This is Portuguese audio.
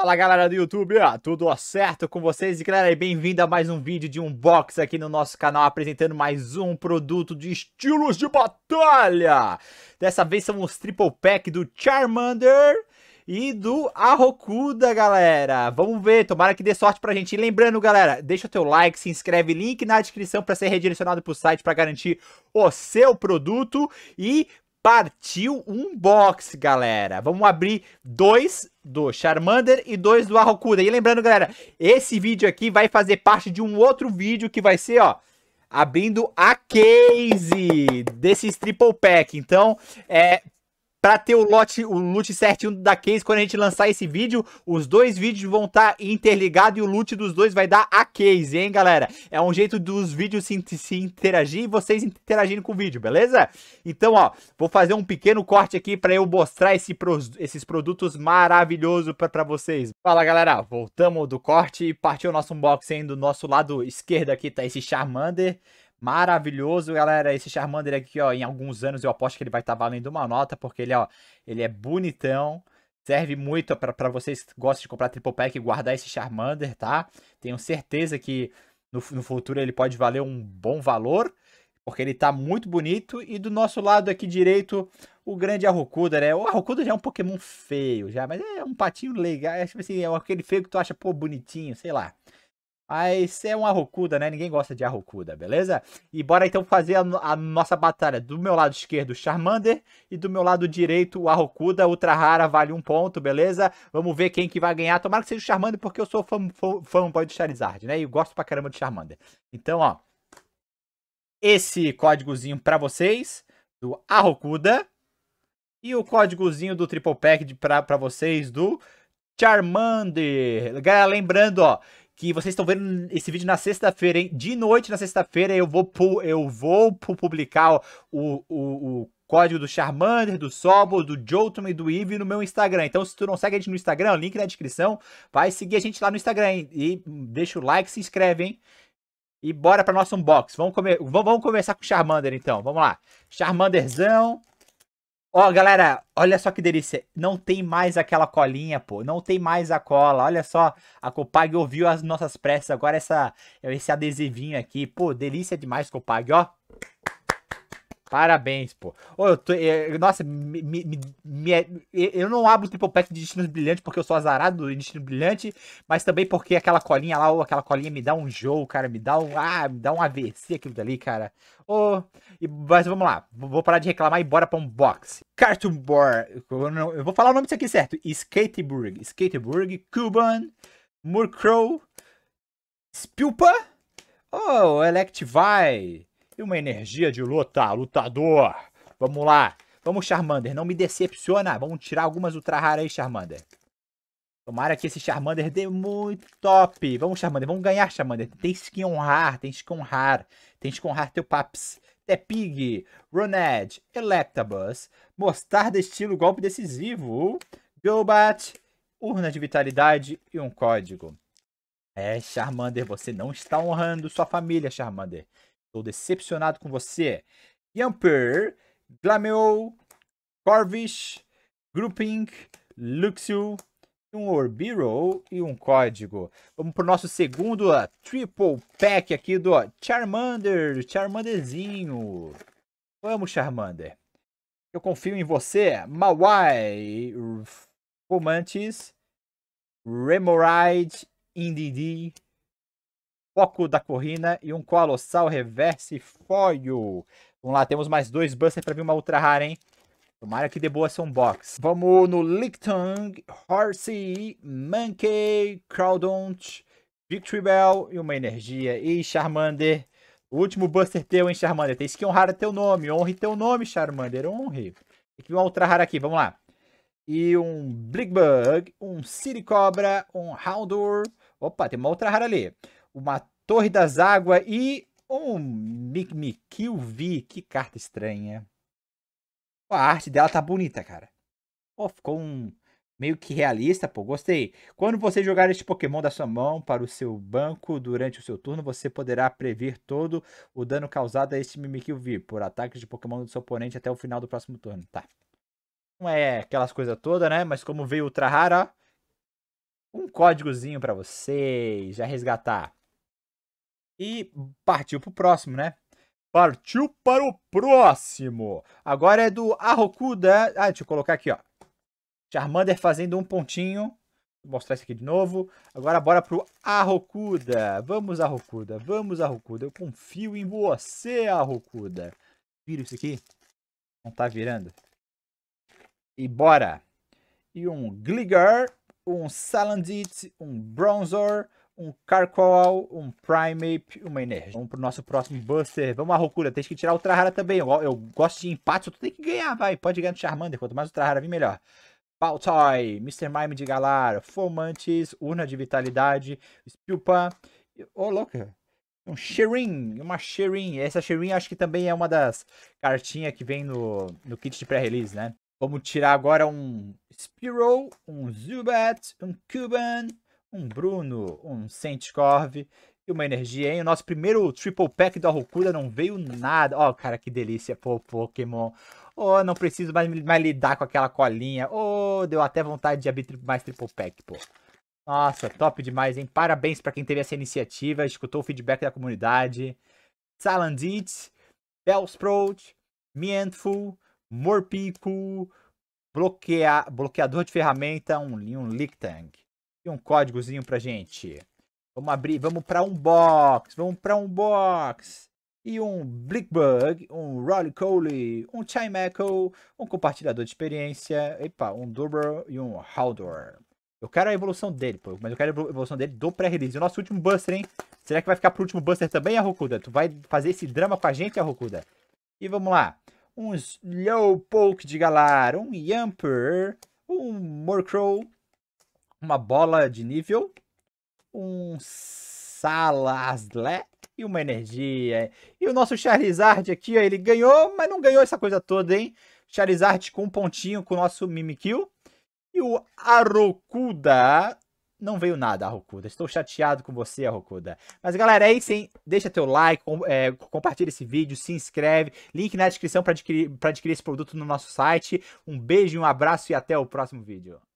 Fala galera do YouTube, tudo certo com vocês? E galera, bem-vindo a mais um vídeo de unboxing aqui no nosso canal, apresentando mais um produto de estilos de batalha! Dessa vez são os triple pack do Charmander e do Arrokuda, galera. Vamos ver, tomara que dê sorte pra gente. E lembrando, galera, deixa o teu like, se inscreve, link na descrição para ser redirecionado pro site para garantir o seu produto e Partiu um box, galera. Vamos abrir dois do Charmander e dois do Arrokuda. E lembrando, galera, esse vídeo aqui vai fazer parte de um outro vídeo que vai ser, ó, abrindo a case desses triple pack. Então, é, para ter o lote, o loot certinho da case quando a gente lançar esse vídeo. Os dois vídeos vão estar tá interligados e o loot dos dois vai dar a case, hein, galera? É um jeito dos vídeos se, se interagir e vocês interagindo com o vídeo, beleza? Então, ó, vou fazer um pequeno corte aqui para eu mostrar esse pro, esses produtos maravilhosos para vocês. Fala, galera, voltamos do corte e partiu o nosso unboxing do nosso lado esquerdo aqui, tá esse Charmander maravilhoso. Galera, esse Charmander aqui, ó, em alguns anos eu aposto que ele vai estar tá valendo uma nota, porque ele, ó, ele é bonitão. Serve muito para vocês que gostam de comprar Triple Pack e guardar esse Charmander, tá? Tenho certeza que no, no futuro ele pode valer um bom valor, porque ele tá muito bonito. E do nosso lado aqui direito, o grande Arrocuda, né? O Arrocuda já é um Pokémon feio, já, mas é um patinho legal. É tipo assim, é aquele feio que tu acha, pô, bonitinho, sei lá. Mas ah, é uma rocuda, né? Ninguém gosta de arrocuda, beleza? E bora então fazer a, a, nossa batalha. Do meu lado esquerdo, Charmander. E do meu lado direito, o Arrocuda. Ultra rara, vale um ponto, beleza? Vamos ver quem que vai ganhar. Tomara que seja o Charmander, porque eu sou fã, fã, fanboy do Charizard, né? E eu gosto pra caramba de Charmander. Então, ó. Esse códigozinho pra vocês, do Arrocuda. E o códigozinho do Triple Pack de, pra, pra vocês, do Charmander. Galera, lembrando, ó, que vocês estão vendo esse vídeo na sexta-feira, hein? De noite na sexta-feira eu vou, eu vou publicar o, o, o código do Charmander, do Sobo, do Jotun e do Eve no meu Instagram. Então, se tu não segue a gente no Instagram, link na descrição, vai seguir a gente lá no Instagram. Hein? E deixa o like, se inscreve, hein? E bora pra nosso unbox. Vamos, come vamos começar com o Charmander, então. Vamos lá. Charmanderzão. Ó, galera, olha só que delícia. Não tem mais aquela colinha, pô. Não tem mais a cola. Olha só, a Copag ouviu as nossas preces. Agora essa, esse adesivinho aqui. Pô, delícia demais, Copag, ó. Parabéns, pô. eu tô, eu, é, nossa, me, me, me, é, eu não abro o triple pack de destino brilhante porque eu sou azarado em destino brilhante, mas também porque aquela colinha lá, ou aquela colinha me dá um jogo, cara, me dá um, ah, me dá um AVC aquilo dali, cara. Oh, e, mas vamos lá, vou parar de reclamar e bora pra um box. Cartoon Board, eu, não, eu vou falar o nome disso aqui certo, Skateburg, Skateburg, Cuban, Murkrow, Spilpa, oh, Electivire, e uma energia de luta, lutador. Vamos lá. Vamos, Charmander. Não me decepciona. Vamos tirar algumas ultra raras aí, Charmander. Tomara que esse Charmander dê muito top. Vamos, Charmander. Vamos ganhar, Charmander. Tem que honrar. Tem que honrar. Tem que honrar teu paps. Tepig, é Roned, Electabuzz, Mostarda estilo golpe decisivo, Gobat, urna de vitalidade e um código. É, Charmander, você não está honrando sua família, Charmander. Estou decepcionado com você. Yamper, Glameon, Corvish, Grouping, Luxio, um Orbiro e um código. Vamos para o nosso segundo uh, Triple Pack aqui do Charmander, Charmanderzinho. Vamos, Charmander. Eu confio em você. Mawai, Fumantes, Remoraid, Indidi, foco da corrida e um colossal reverse foil. Vamos lá, temos mais dois busters para vir uma ultra rara, hein? Tomara que dê boa essa unbox. Vamos no Lictong, Horsey, Monkey, Crowdont, Victory Bell e uma energia. E Charmander. O último buster teu, hein, Charmander? Tem que honrar teu nome. Honre teu nome, Charmander. Honre. Tem que vir uma ultra rara aqui, vamos lá. E um Bligbug, um City Cobra, um Houndour. Opa, tem uma ultra rara ali uma Torre das Águas e um Mikmikil V. Que carta estranha. A arte dela tá bonita, cara. Pô, ficou um meio que realista, pô, gostei. Quando você jogar este Pokémon da sua mão para o seu banco durante o seu turno, você poderá prever todo o dano causado a este Mimikyu V por ataques de Pokémon do seu oponente até o final do próximo turno, tá? Não é aquelas coisas todas, né? Mas como veio ultra rara, um códigozinho para você já resgatar. E partiu pro próximo, né? Partiu para o próximo. Agora é do Arrocuda. Ah, deixa eu colocar aqui, ó. Charmander fazendo um pontinho. Vou mostrar isso aqui de novo. Agora bora pro Arrocuda. Vamos, Arrocuda. Vamos, Arrocuda. Eu confio em você, Arrocuda. Vira isso aqui. Não tá virando. E bora. E um Gligar, um Salandit, um Bronzor, um Carcoal, um Primeape, uma Energia. Vamos pro nosso próximo Buster. Vamos à loucura. Tem que tirar Ultra Rara também. Eu, eu gosto de empate, tu tem que ganhar, vai. Pode ganhar no Charmander. Quanto mais Ultra Rara vir, melhor. Baltoy, Mr. Mime de Galar, Fomantes, Urna de Vitalidade, Spilpa. Ô, oh, louca. Um Sherin, uma Sherin. Essa Sherin acho que também é uma das cartinhas que vem no, no kit de pré-release, né? Vamos tirar agora um Spearow, um Zubat, um Cuban, um Bruno, um Sentskov e uma energia, hein? O nosso primeiro triple pack do Arrocuda não veio nada. Ó, oh, cara, que delícia. Pô, Pokémon. Oh, não preciso mais, mais lidar com aquela colinha. Oh, deu até vontade de abrir mais triple pack, pô. Nossa, top demais, hein? Parabéns para quem teve essa iniciativa, escutou o feedback da comunidade. Salandit, Bellsprout, Mientful, Morpico, bloquear, bloqueador de ferramenta, um, um Tank e um códigozinho pra gente. Vamos abrir, vamos para um box, vamos para um box. E um Blickbug, um Rolly Coley, um Chimeco, um compartilhador de experiência, epa, um Durbar e um Haldor. Eu quero a evolução dele, pô, mas eu quero a evolução dele do pré-release. O nosso último Buster, hein? Será que vai ficar pro último Buster também, Arrocuda? Tu vai fazer esse drama com a gente, Arrocuda? E vamos lá. Um Slowpoke de Galar, um Yamper, um Murkrow, uma bola de nível, um Salazle e uma energia. E o nosso Charizard aqui, ele ganhou, mas não ganhou essa coisa toda, hein? Charizard com um pontinho com o nosso Mimikyu. E o Arocuda não veio nada, Arrocuda. Estou chateado com você, Arrocuda. Mas, galera, é isso, hein? Deixa teu like, com, é, compartilha esse vídeo, se inscreve. Link na descrição para adquirir, adquirir esse produto no nosso site. Um beijo, um abraço e até o próximo vídeo.